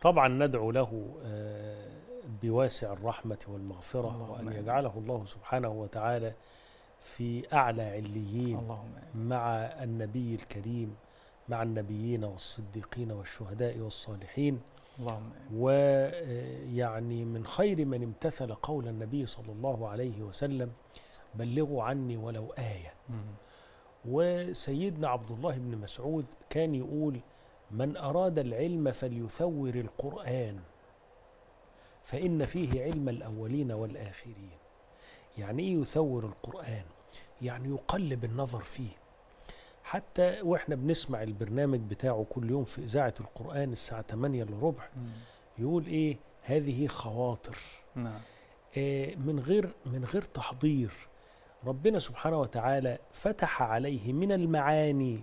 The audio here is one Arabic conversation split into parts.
طبعا ندعو له آه، بواسع الرحمة والمغفرة وأن يجعله الله سبحانه وتعالى في أعلى عليين مع النبي الكريم مع النبيين والصديقين والشهداء والصالحين اللهم ويعني آه، من خير من امتثل قول النبي صلى الله عليه وسلم بلغوا عني ولو آية وسيدنا عبد الله بن مسعود كان يقول من أراد العلم فليثور القرآن فإن فيه علم الأولين والآخرين يعني إيه يثور القرآن يعني يقلب النظر فيه حتى واحنا بنسمع البرنامج بتاعه كل يوم في إذاعة القرآن الساعة 8 الا ربع يقول إيه هذه خواطر نعم. آه من غير من غير تحضير ربنا سبحانه وتعالى فتح عليه من المعاني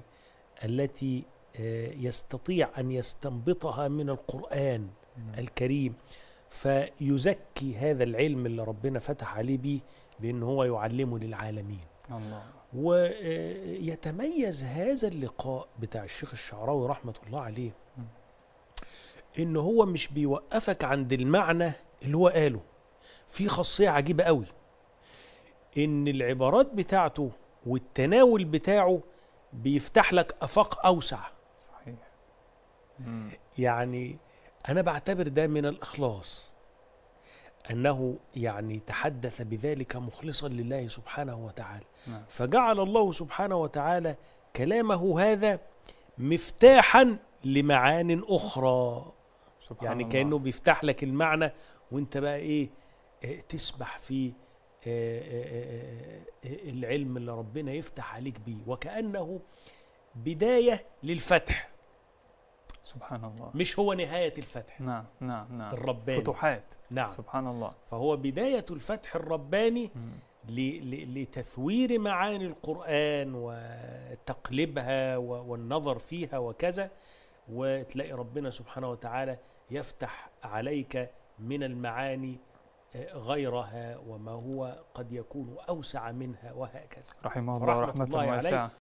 التي آه، يستطيع أن يستنبطها من القرآن نعم. الكريم فيزكي هذا العلم اللي ربنا فتح عليه به بأن هو يعلمه للعالمين الله. ويتميز آه، هذا اللقاء بتاع الشيخ الشعراوي رحمة الله عليه ان هو مش بيوقفك عند المعنى اللي هو قاله في خاصية عجيبة قوي ان العبارات بتاعته والتناول بتاعه بيفتح لك افاق اوسع يعني أنا بعتبر ده من الإخلاص أنه يعني تحدث بذلك مخلصا لله سبحانه وتعالى نعم. فجعل الله سبحانه وتعالى كلامه هذا مفتاحا لمعان أخرى سبحان يعني الله. كأنه بيفتح لك المعنى وانت بقى إيه آه، تسبح في آه، آه، العلم اللي ربنا يفتح عليك بيه وكأنه بداية للفتح سبحان الله مش هو نهاية الفتح نعم نعم نعم الرباني فتوحات نعم سبحان الله فهو بداية الفتح الرباني ل... لتثوير معاني القرآن وتقليبها والنظر فيها وكذا وتلاقي ربنا سبحانه وتعالى يفتح عليك من المعاني آه، غيرها وما هو قد يكون أوسع منها وهكذا رحمه الله رحمة الله, الله عليه